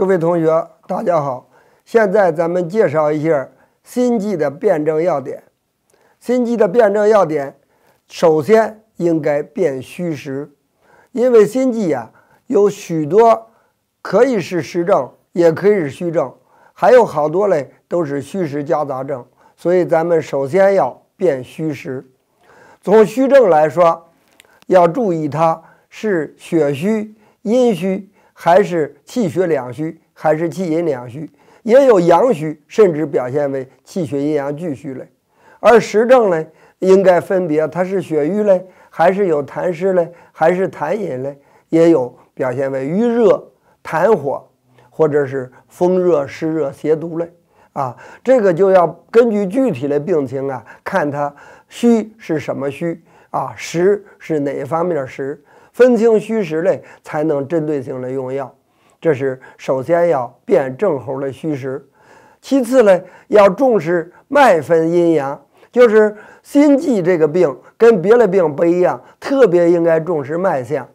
各位同学，大家好。现在咱们介绍一下心悸的辨证要点。心悸的辨证要点，首先应该辨虚实，因为心悸呀有许多可以是实证，也可以是虚症，还有好多类都是虚实夹杂症，所以咱们首先要辨虚实。从虚症来说，要注意它是血虚、阴虚。还是气血两虚，还是气阴两虚，也有阳虚，甚至表现为气血阴阳俱虚嘞。而实证呢，应该分别它是血瘀嘞，还是有痰湿嘞，还是痰饮嘞，也有表现为瘀热、痰火，或者是风热、湿热、邪毒嘞。啊，这个就要根据具体的病情啊，看他虚是什么虚啊，实是哪方面实。分清虚实嘞，才能针对性的用药。这是首先要辨症候的虚实，其次嘞要重视脉分阴阳。就是心悸这个病跟别的病不一样，特别应该重视脉象。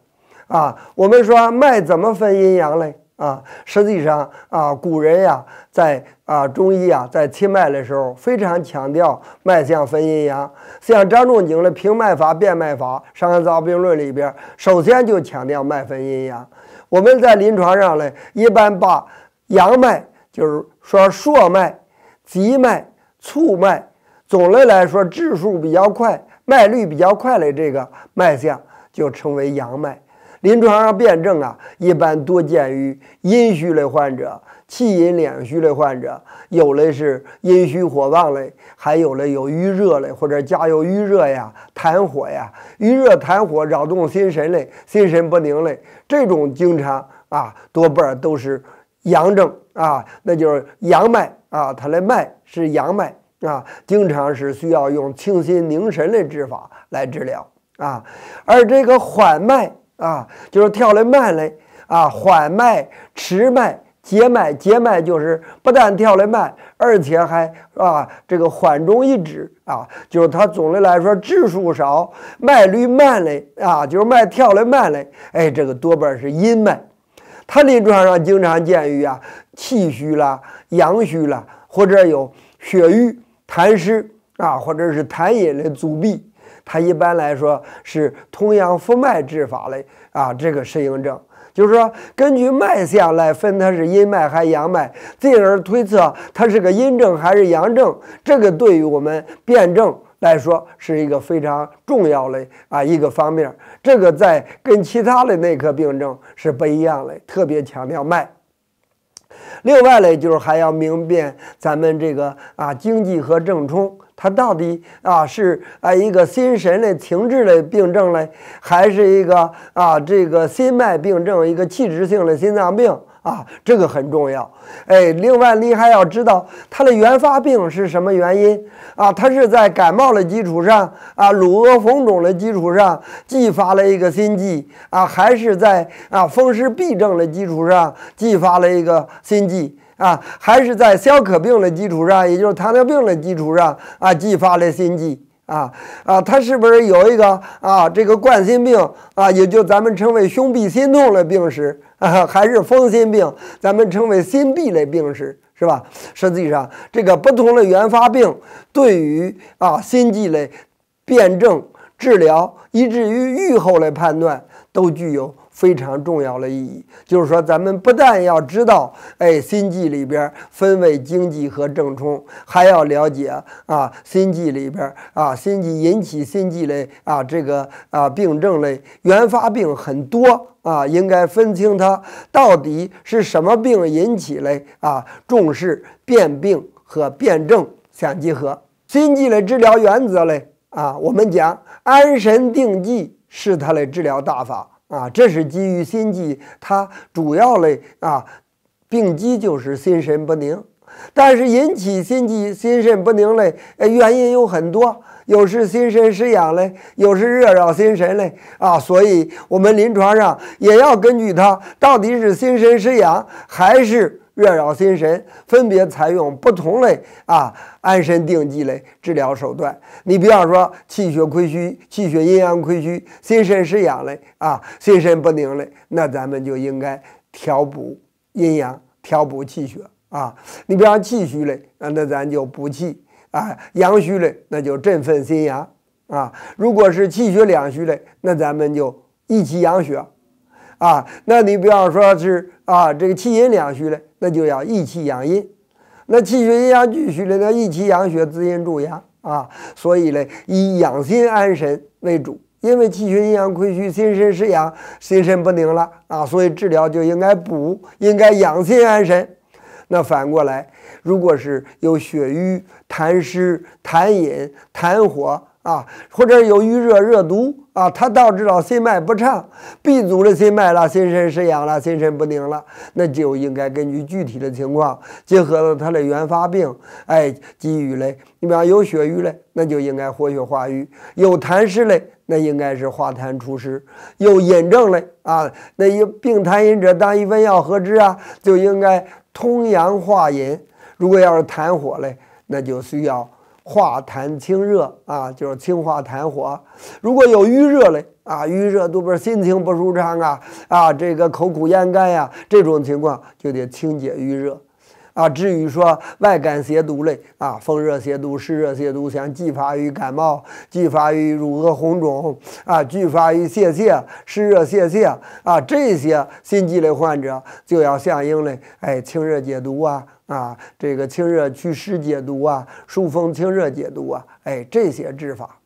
啊，我们说脉怎么分阴阳嘞？啊，实际上啊，古人呀，在啊中医啊，在切脉的时候非常强调脉象分阴阳。像张仲景的平脉法、变脉法，《伤寒杂病论》里边，首先就强调脉分阴阳。我们在临床上呢，一般把阳脉，就是说朔脉、急脉、促脉，总的来说质数比较快，脉率比较快的这个脉象，就称为阳脉。临床上辨证啊，一般多见于阴虚类患者、气阴两虚类患者，有的是阴虚火旺类，还有的有瘀热的，或者家有瘀热呀、痰火呀、瘀热痰火扰动心神的、心神不宁的，这种经常啊多半都是阳症啊，那就是阳脉啊，它的脉是阳脉啊，经常是需要用清心宁神的治法来治疗啊，而这个缓脉。啊，就是跳的慢的啊，缓脉、迟脉、结脉、结脉就是不但跳的慢，而且还啊，这个缓中一止啊，就是它总的来说，指数少，脉率慢的啊，就是脉跳的慢的，哎，这个多半是阴脉，它临床上经常见于啊，气虚了、阳虚了，或者有血瘀、痰湿啊，或者是痰饮的阻闭。它一般来说是通阳复脉治法的啊，这个适应症就是说根据脉象来分，它是阴脉还是阳脉，进而推测它是个阴症还是阳症。这个对于我们辨证来说是一个非常重要的啊一个方面。这个在跟其他的内科病症是不一样的，特别强调脉。另外呢，就是还要明辨咱们这个啊经济和正冲。它到底啊是啊一个心神的停滞的病症呢，还是一个啊这个心脉病症一个器质性的心脏病？啊，这个很重要，哎，另外你还要知道它的原发病是什么原因啊？它是在感冒的基础上啊，乳蛾红肿的基础上继发了一个心悸啊，还是在啊风湿痹症的基础上继发了一个心悸啊，还是在消渴病的基础上，也就是糖尿病的基础上啊，继发了心悸。啊啊，他是不是有一个啊，这个冠心病啊，也就咱们称为胸痹心痛的病史，啊，还是风心病，咱们称为心痹的病史，是吧？实际上，这个不同的原发病，对于啊心悸的辨证治疗，以至于预后的判断，都具有。非常重要的意义，就是说，咱们不但要知道，哎，心悸里边分为经悸和症冲，还要了解啊，心悸里边啊，心悸引起心悸的啊，这个啊病症的原发病很多啊，应该分清它到底是什么病引起的啊，重视辨病和辨证相结合。心悸的治疗原则嘞啊，我们讲安神定悸是它的治疗大法。啊，这是基于心悸，它主要的啊病机就是心神不宁，但是引起心悸心神不宁嘞原因有很多，有时心神失养嘞，有时热扰心神嘞啊，所以我们临床上也要根据它到底是心神失养还是。热扰心神，分别采用不同类啊安神定悸的治疗手段。你比方说气血亏虚、气血阴阳亏虚、心神失养类啊、心神不宁类，那咱们就应该调补阴阳、调补气血啊。你比方气虚的，啊，那咱就补气啊；阳虚的，那就振奋心阳啊。如果是气血两虚的，那咱们就益气养血。啊，那你比方说是啊，这个气阴两虚了，那就要益气养阴；那气血阴阳俱虚了，那益气养血、滋阴助阳啊。所以嘞，以养心安神为主，因为气血阴阳亏虚，心身失养，心神不宁了啊。所以治疗就应该补，应该养心安神。那反过来，如果是有血瘀、痰湿、痰饮、痰火。啊，或者有余热热毒啊，它导致了心脉不畅，闭阻了心脉了，心神失养了，心神不宁了，那就应该根据具体的情况，结合了它的原发病，哎，给予嘞，你比方有血瘀嘞，那就应该活血化瘀；有痰湿嘞，那应该是化痰除湿；有炎症嘞，啊，那有病痰饮者当一分药合之啊？就应该通阳化饮。如果要是痰火嘞，那就需要。化痰清热啊，就是清化痰火。如果有淤热嘞啊，淤热都不是心情不舒畅啊？啊，这个口苦咽干呀，这种情况就得清解淤热啊。至于说外感邪毒嘞啊，风热邪毒、湿热邪毒，像继发于感冒、继发于乳蛾红肿啊，继发于泄泻、湿热泄泻啊，这些心悸类患者就要相应的哎清热解毒啊。啊，这个清热祛湿解毒啊，疏风清热解毒啊，哎，这些治法。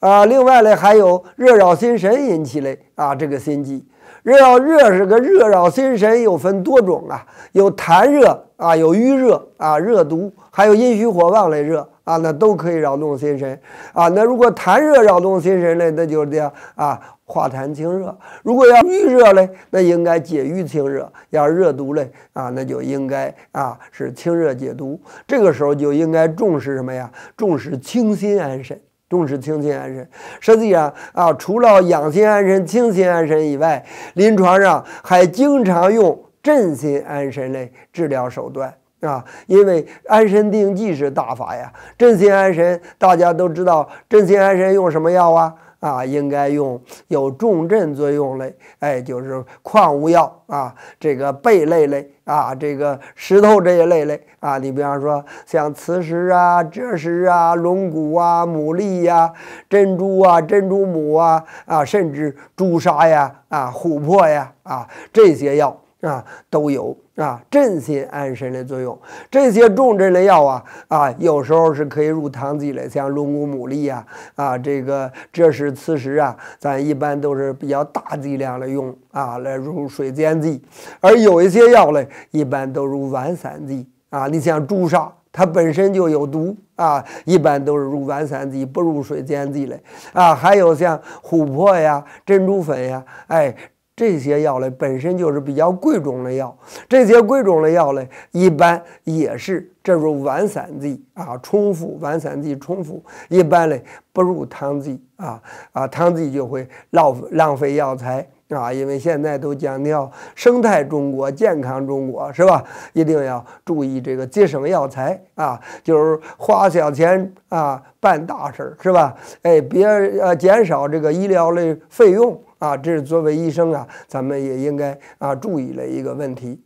啊，另外嘞，还有热扰心神引起的啊，这个心悸。热热是个热扰心神，又分多种啊，有痰热啊，有瘀热啊，热毒，还有阴虚火旺的热啊，那都可以扰动心神啊。那如果痰热扰动心神嘞，那就是这样啊。化痰清热，如果要郁热嘞，那应该解郁清热；要热毒嘞啊，那就应该啊是清热解毒。这个时候就应该重视什么呀？重视清心安神，重视清心安神。实际上啊，除了养心安神、清心安神以外，临床上还经常用镇心安神的治疗手段啊，因为安神定剂是大法呀。镇心安神，大家都知道，镇心安神用什么药啊？啊，应该用有重镇作用类，哎，就是矿物药啊，这个贝类类啊，这个石头这一类类啊，你比方说像磁石啊、赭石啊、龙骨啊、牡蛎呀、珍珠啊、珍珠母啊啊，甚至朱砂呀、啊琥珀呀啊这些药。啊，都有啊，镇心安神的作用。这些重症的药啊啊，有时候是可以入汤剂的，像龙骨、牡蛎呀啊，这个这是磁石啊，咱一般都是比较大剂量的用啊，来入水煎剂。而有一些药嘞，一般都入丸散剂啊。你像朱砂，它本身就有毒啊，一般都是入丸散剂，不入水煎剂的啊。还有像琥珀呀、珍珠粉呀，哎。这些药嘞本身就是比较贵重的药，这些贵重的药嘞一般也是这种丸散剂啊，冲服丸散剂冲服，一般嘞不入汤剂啊啊，汤剂就会浪浪费药材啊，因为现在都强调生态中国、健康中国是吧？一定要注意这个节省药材啊，就是花小钱啊办大事儿是吧？哎，别呃减少这个医疗的费用。啊，这是作为医生啊，咱们也应该啊注意了一个问题，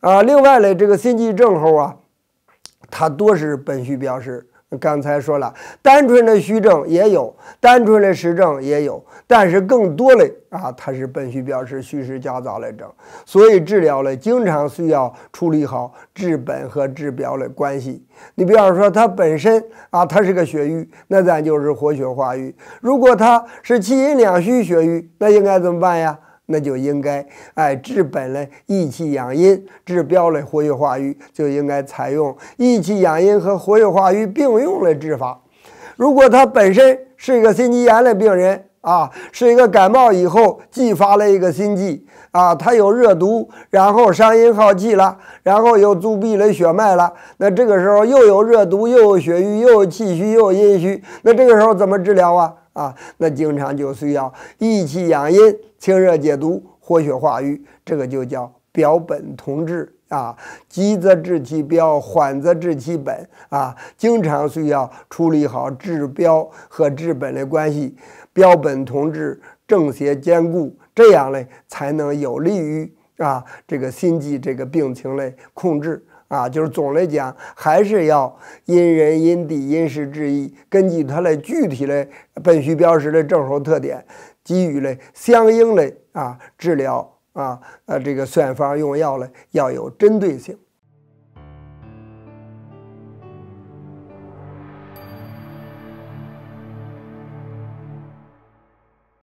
啊，另外嘞，这个心悸症候啊，它多是本虚标示。刚才说了，单纯的虚症也有，单纯的实症也有，但是更多的啊，它是本虚表实、虚实夹杂的症，所以治疗了，经常需要处理好治本和治标的关系。你比方说，它本身啊，它是个血瘀，那咱就是活血化瘀；如果它是气阴两虚血瘀，那应该怎么办呀？那就应该，哎，治本嘞，益气养阴；治标嘞，活血化瘀。就应该采用益气养阴和活血化瘀并用的治法。如果他本身是一个心肌炎的病人啊，是一个感冒以后继发了一个心悸啊，他有热毒，然后伤阴耗气了，然后又阻闭了血脉了，那这个时候又有热毒，又有血瘀，又有气虚，又有阴虚，那这个时候怎么治疗啊？啊，那经常就需要益气养阴、清热解毒、活血化瘀，这个就叫标本同治啊。急则治其标，缓则治其本啊。经常需要处理好治标和治本的关系，标本同治，正邪兼顾，这样嘞才能有利于啊这个心悸这个病情嘞控制。啊，就是总的讲，还是要因人、因地、因时制宜，根据他的具体的本虚标实的症候特点，给予了相应的啊治疗啊，呃，这个选方用药呢要有针对性。